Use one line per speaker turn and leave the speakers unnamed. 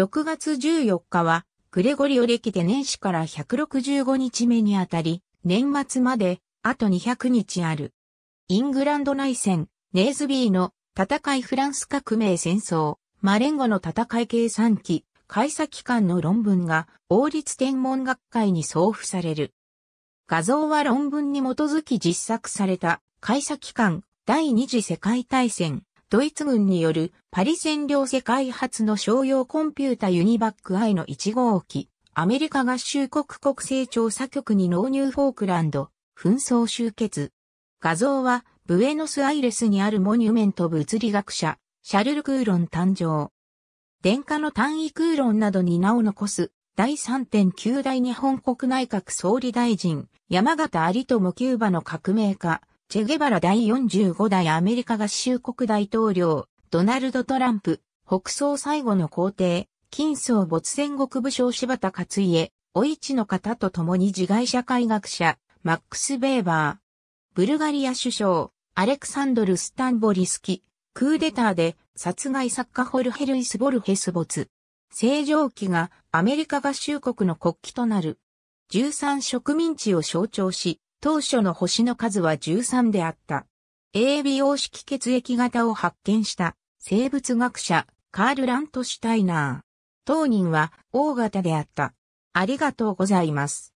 6月14日は、グレゴリオ歴で年始から165日目にあたり、年末まで、あと200日ある。イングランド内戦、ネーズビーの戦いフランス革命戦争、マレンゴの戦い計算機、開鎖機関の論文が王立天文学会に送付される。画像は論文に基づき実作された開鎖機関第二次世界大戦ドイツ軍によるパリ占領世界初の商用コンピュータユニバックアイの1号機、アメリカ合衆国国勢調査局に納入フォークランド、紛争終結。画像は、ブエノスアイレスにあるモニュメント物理学者、シャルル・クーロン誕生。電化の単位クーロンなどに名を残す、第3.9代日本国内閣総理大臣、山形有友キューバの革命家、チェゲバラ第45代アメリカ合衆国大統領、ドナルド・トランプ、北総最後の皇帝、金層没戦国武将柴田勝家、お市の方と共に自害社会学者、マックス・ベーバー。ブルガリア首相、アレクサンドル・スタンボリスキ、クーデターで殺害作家ホルヘルイス・ボルヘス没。正常期がアメリカ合衆国の国旗となる。13植民地を象徴し、当初の星の数は13であった。a b 様式血液型を発見した生物学者カール・ラントシュタイナー。当人は O 型であった。ありがとうございます。